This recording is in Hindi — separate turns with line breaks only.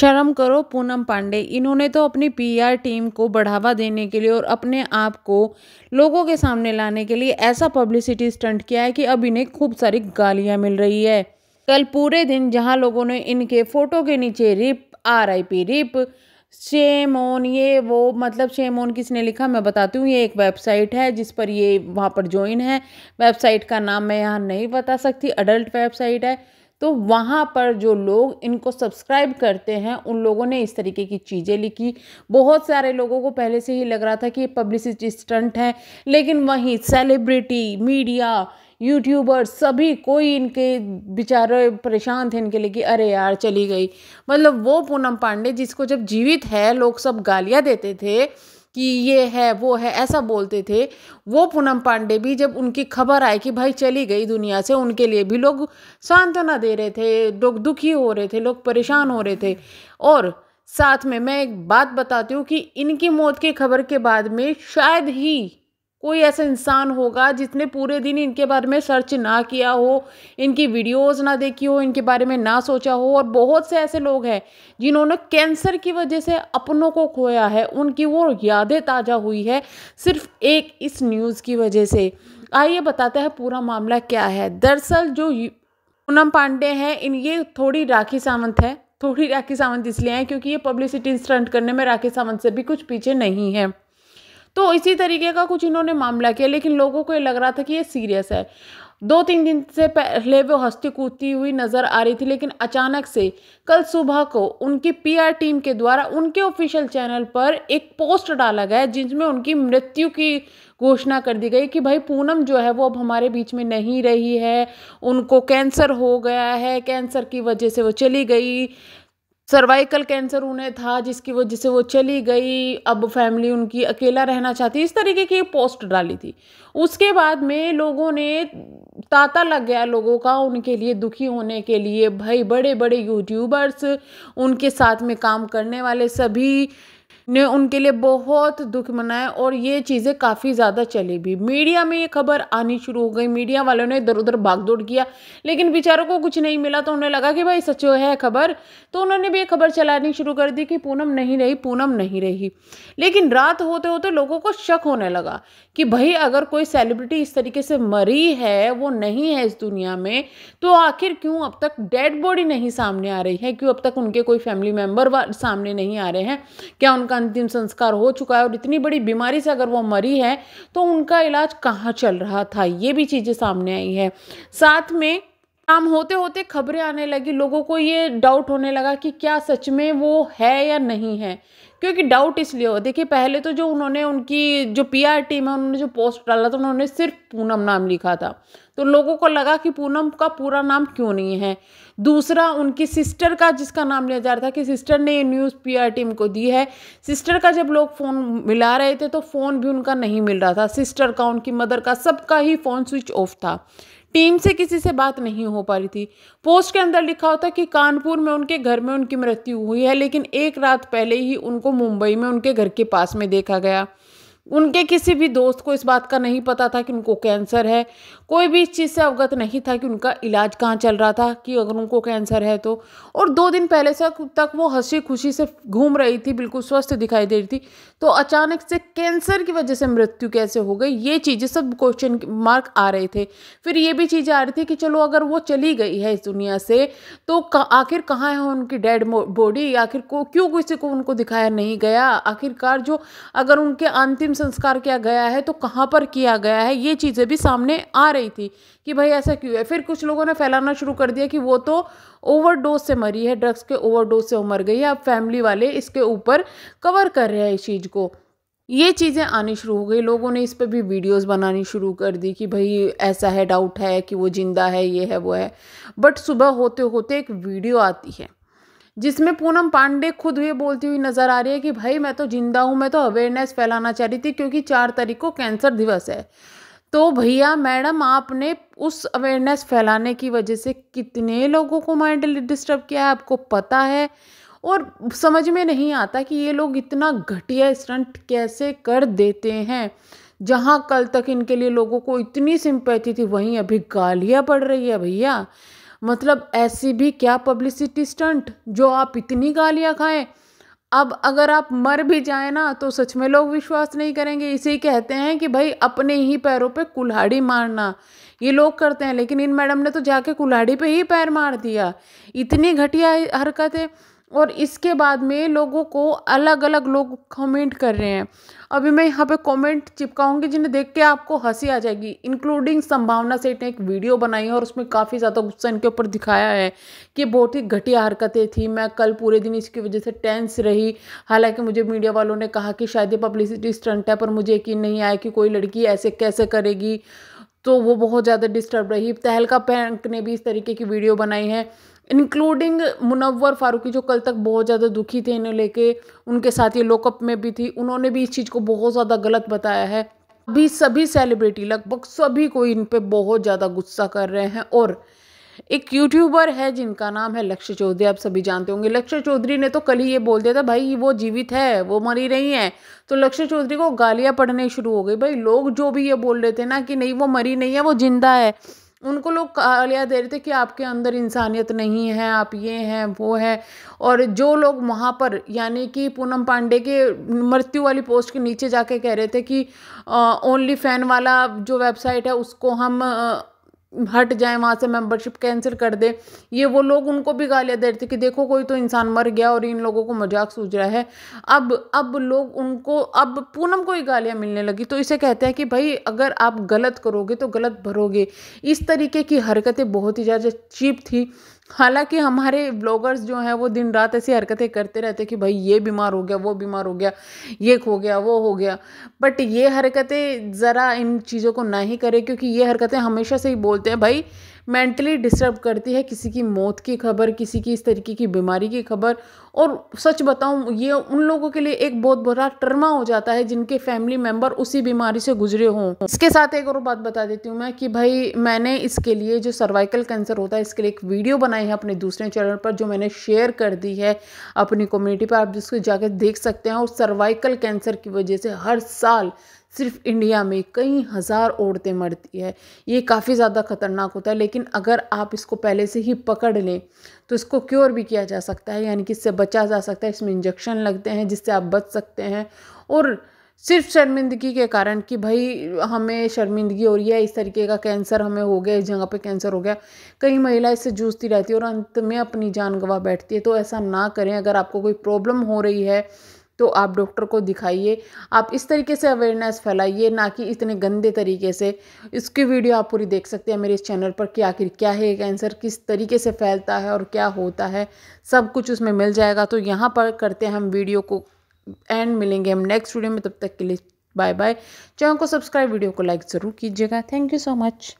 शर्म करो पूनम पांडे इन्होंने तो अपनी पीआर टीम को बढ़ावा देने के लिए और अपने आप को लोगों के सामने लाने के लिए ऐसा पब्लिसिटी स्टंट किया है कि अब इन्हें खूब सारी गालियां मिल रही है कल पूरे दिन जहां लोगों ने इनके फ़ोटो के नीचे RIP R I P RIP shame on ये वो मतलब शेम ऑन किसने लिखा मैं बताती हूँ ये एक वेबसाइट है जिस पर ये वहाँ पर ज्वाइन है वेबसाइट का नाम मैं यहाँ नहीं बता सकती अडल्ट वेबसाइट है तो वहाँ पर जो लोग इनको सब्सक्राइब करते हैं उन लोगों ने इस तरीके की चीज़ें लिखी बहुत सारे लोगों को पहले से ही लग रहा था कि ये पब्लिसिटी स्टंट है लेकिन वहीं सेलिब्रिटी मीडिया यूट्यूबर सभी कोई इनके बेचारे परेशान थे इनके लिए कि अरे यार चली गई मतलब वो पूनम पांडे जिसको जब जीवित है लोग सब गालियाँ देते थे कि ये है वो है ऐसा बोलते थे वो पूनम पांडे भी जब उनकी खबर आई कि भाई चली गई दुनिया से उनके लिए भी लोग सांत्वना दे रहे थे लोग दुखी हो रहे थे लोग परेशान हो रहे थे और साथ में मैं एक बात बताती हूँ कि इनकी मौत की खबर के बाद में शायद ही कोई ऐसा इंसान होगा जिसने पूरे दिन इनके बारे में सर्च ना किया हो इनकी वीडियोस ना देखी हो इनके बारे में ना सोचा हो और बहुत से ऐसे लोग हैं जिन्होंने कैंसर की वजह से अपनों को खोया है उनकी वो यादें ताज़ा हुई है सिर्फ एक इस न्यूज़ की वजह से आइए बताते हैं पूरा मामला क्या है दरअसल जो पूनम पांडे हैं इन ये थोड़ी राखी सावंत है थोड़ी राखी सावंत इसलिए हैं क्योंकि ये पब्लिसिटी स्टंट करने में राखी सावंत से भी कुछ पीछे नहीं है तो इसी तरीके का कुछ इन्होंने मामला किया लेकिन लोगों को ये लग रहा था कि ये सीरियस है दो तीन दिन से पहले वो हस्ती कूदती हुई नज़र आ रही थी लेकिन अचानक से कल सुबह को उनकी पीआर टीम के द्वारा उनके ऑफिशियल चैनल पर एक पोस्ट डाला गया जिसमें उनकी मृत्यु की घोषणा कर दी गई कि भाई पूनम जो है वो अब हमारे बीच में नहीं रही है उनको कैंसर हो गया है कैंसर की वजह से वो चली गई सर्वाइकल कैंसर उन्हें था जिसकी वजह से वो चली गई अब फैमिली उनकी अकेला रहना चाहती इस तरीके की पोस्ट डाली थी उसके बाद में लोगों ने तांता लग गया लोगों का उनके लिए दुखी होने के लिए भाई बड़े बड़े यूट्यूबर्स उनके साथ में काम करने वाले सभी ने उनके लिए बहुत दुख मनाया और ये चीज़ें काफ़ी ज़्यादा चली भी मीडिया में ये खबर आनी शुरू हो गई मीडिया वालों ने इधर उधर भागदौड़ किया लेकिन बेचारों को कुछ नहीं मिला तो उन्हें लगा कि भाई सच है खबर तो उन्होंने भी ये खबर चलानी शुरू कर दी कि पूनम नहीं रही पूनम नहीं रही लेकिन रात होते होते लोगों को शक होने लगा कि भाई अगर कोई सेलिब्रिटी इस तरीके से मरी है वो नहीं है इस दुनिया में तो आखिर क्यों अब तक डेड बॉडी नहीं सामने आ रही है क्यों अब तक उनके कोई फैमिली मेम्बर सामने नहीं आ रहे हैं क्या उनका उनका अंतिम संस्कार हो चुका है और इतनी बड़ी बीमारी से अगर वो मरी है तो उनका इलाज कहाँ चल रहा था ये भी चीज़ें सामने आई है साथ में काम होते होते खबरें आने लगी लोगों को ये डाउट होने लगा कि क्या सच में वो है या नहीं है क्योंकि डाउट इसलिए हो देखिए पहले तो जो उन्होंने उनकी जो पीआर टीम है उन्होंने जो पोस्ट डाला था उन्होंने सिर्फ पूनम नाम लिखा था तो लोगों को लगा कि पूनम का पूरा नाम क्यों नहीं है दूसरा उनकी सिस्टर का जिसका नाम लिया जा रहा था कि सिस्टर ने ये न्यूज़ पीआर टीम को दी है सिस्टर का जब लोग फ़ोन मिला रहे थे तो फ़ोन भी उनका नहीं मिल रहा था सिस्टर का उनकी मदर का सबका ही फ़ोन स्विच ऑफ था टीम से किसी से बात नहीं हो पा रही थी पोस्ट के अंदर लिखा होता कि कानपुर में उनके घर में उनकी मृत्यु हुई है लेकिन एक रात पहले ही उनको मुंबई में उनके घर के पास में देखा गया उनके किसी भी दोस्त को इस बात का नहीं पता था कि उनको कैंसर है कोई भी इस चीज़ से अवगत नहीं था कि उनका इलाज कहाँ चल रहा था कि अगर उनको कैंसर है तो और दो दिन पहले से तक वो हंसी खुशी से घूम रही थी बिल्कुल स्वस्थ दिखाई दे रही थी तो अचानक से कैंसर की वजह से मृत्यु कैसे हो गई ये चीज़ें सब क्वेश्चन मार्क आ रहे थे फिर ये भी चीज़ें आ रही थी कि चलो अगर वो चली गई है इस दुनिया से तो आखिर कहाँ है उनकी डेड बॉडी आखिर को क्यों किसी को उनको दिखाया नहीं गया आखिरकार जो अगर उनके अंतिम संस्कार किया गया है तो कहाँ पर किया गया है ये चीज़ें भी सामने आ रही थी कि भाई ऐसा क्यों है फिर कुछ लोगों ने फैलाना शुरू कर दिया कि वो तो ओवरडोज से मरी है ड्रग्स के ओवरडोज से मर गई है अब फैमिली वाले इसके ऊपर कवर कर रहे हैं इस चीज़ को ये चीज़ें आनी शुरू हो गई लोगों ने इस पर भी वीडियोस बनानी शुरू कर दी कि भाई ऐसा है डाउट है कि वो जिंदा है ये है वो है बट सुबह होते होते एक वीडियो आती है जिसमें पूनम पांडे खुद ये बोलती हुई नज़र आ रही है कि भाई मैं तो जिंदा हूँ मैं तो अवेयरनेस फैलाना चाह रही थी क्योंकि चार तारीख को कैंसर दिवस है तो भैया मैडम आपने उस अवेयरनेस फैलाने की वजह से कितने लोगों को माइंडली डिस्टर्ब किया है आपको पता है और समझ में नहीं आता कि ये लोग इतना घटिया स्टंट कैसे कर देते हैं जहाँ कल तक इनके लिए लोगों को इतनी सिंपैथी थी वहीं अभी गालियाँ पड़ रही है भैया मतलब ऐसी भी क्या पब्लिसिटी स्टंट जो आप इतनी गालियाँ खाएं अब अगर आप मर भी जाए ना तो सच में लोग विश्वास नहीं करेंगे इसे कहते हैं कि भाई अपने ही पैरों पे कुल्हाड़ी मारना ये लोग करते हैं लेकिन इन मैडम ने तो जाके कुल्हाड़ी पे ही पैर मार दिया इतनी घटिया हरकत है और इसके बाद में लोगों को अलग अलग लोग कमेंट कर रहे हैं अभी मैं यहाँ पे कमेंट चिपकाऊंगी जिन्हें देख के आपको हंसी आ जाएगी इंक्लूडिंग संभावना सेठ ने एक वीडियो बनाई है और उसमें काफ़ी ज़्यादा गुस्सा इनके ऊपर दिखाया है कि बहुत ही घटिया हरकतें थी मैं कल पूरे दिन इसकी वजह से टेंस रही हालांकि मुझे मीडिया वालों ने कहा कि शायद ये पब्लिसिटी स्टंट है पर मुझे यकीन नहीं आया कि कोई लड़की ऐसे कैसे करेगी तो वो बहुत ज़्यादा डिस्टर्ब रही तहलका पैंक ने भी इस तरीके की वीडियो बनाई है इंक्लूडिंग मुनवर फारूकी जो कल तक बहुत ज़्यादा दुखी थे इन्हें लेके उनके साथ ये लोकअप में भी थी उन्होंने भी इस चीज़ को बहुत ज़्यादा गलत बताया है अभी सभी सेलिब्रिटी लगभग सभी को इन पर बहुत ज़्यादा गुस्सा कर रहे हैं और एक यूट्यूबर है जिनका नाम है लक्ष्य चौधरी आप सभी जानते होंगे लक्ष्य चौधरी ने तो कल ही ये बोल दिया था भाई वो जीवित है वो मरी नहीं है तो लक्ष्य चौधरी को गालियाँ पढ़ने शुरू हो गई भाई लोग जो भी ये बोल रहे थे ना कि नहीं वो मरी नहीं है वो जिंदा है उनको लोग कालिया दे रहे थे कि आपके अंदर इंसानियत नहीं है आप ये हैं वो है और जो लोग वहाँ पर यानी कि पूनम पांडे के मृत्यु वाली पोस्ट के नीचे जाके कह रहे थे कि ओनली फैन वाला जो वेबसाइट है उसको हम हट जाए वहाँ से मेंबरशिप कैंसिल कर दे ये वो लोग उनको भी गालियाँ दे रहे थे कि देखो कोई तो इंसान मर गया और इन लोगों को मजाक सूझ रहा है अब अब लोग उनको अब पूनम को ही गालियाँ मिलने लगी तो इसे कहते हैं कि भाई अगर आप गलत करोगे तो गलत भरोगे इस तरीके की हरकतें बहुत ही ज़्यादा चीप थी हालांकि हमारे ब्लॉगर्स जो हैं वो दिन रात ऐसी हरकतें करते रहते हैं कि भाई ये बीमार हो गया वो बीमार हो गया ये खो गया वो हो गया बट ये हरकतें ज़रा इन चीज़ों को ना ही करें क्योंकि ये हरकतें हमेशा से ही बोलते हैं भाई मेंटली डिस्टर्ब करती है किसी की मौत की खबर किसी की इस तरीके की बीमारी की खबर और सच बताऊँ ये उन लोगों के लिए एक बहुत बड़ा ट्रमा हो जाता है जिनके फैमिली मेम्बर उसी बीमारी से गुजरे हों इसके साथ एक और बात बता देती हूँ मैं कि भाई मैंने इसके लिए जो सर्वाइकल कैंसर होता है इसके लिए एक वीडियो बनाई है अपने दूसरे चैनल पर जो मैंने शेयर कर दी है अपनी कम्युनिटी पर आप जिसको जाकर देख सकते हैं और सर्वाइकल कैंसर की वजह से हर साल सिर्फ इंडिया में कई हज़ार औरतें मरती है ये काफ़ी ज़्यादा ख़तरनाक होता है लेकिन अगर आप इसको पहले से ही पकड़ लें तो इसको क्योर भी किया जा सकता है यानी कि इससे बचा जा सकता है इसमें इंजेक्शन लगते हैं जिससे आप बच सकते हैं और सिर्फ शर्मिंदगी के कारण कि भाई हमें शर्मिंदगी हो रही है इस तरीके का कैंसर हमें हो गया इस जगह पे कैंसर हो गया कई महिला इससे जूझती रहती है और अंत में अपनी जान गवा बैठती है तो ऐसा ना करें अगर आपको कोई प्रॉब्लम हो रही है तो आप डॉक्टर को दिखाइए आप इस तरीके से अवेयरनेस फैलाइए ना कि इतने गंदे तरीके से इसकी वीडियो आप पूरी देख सकते हैं मेरे इस चैनल पर कि आखिर क्या है कैंसर किस तरीके से फैलता है और क्या होता है सब कुछ उसमें मिल जाएगा तो यहाँ पर करते हैं हम वीडियो को एंड मिलेंगे हम नेक्स्ट वीडियो में तब तक के लिए बाय बाय चैनल को सब्सक्राइब वीडियो को लाइक ज़रूर कीजिएगा थैंक यू सो मच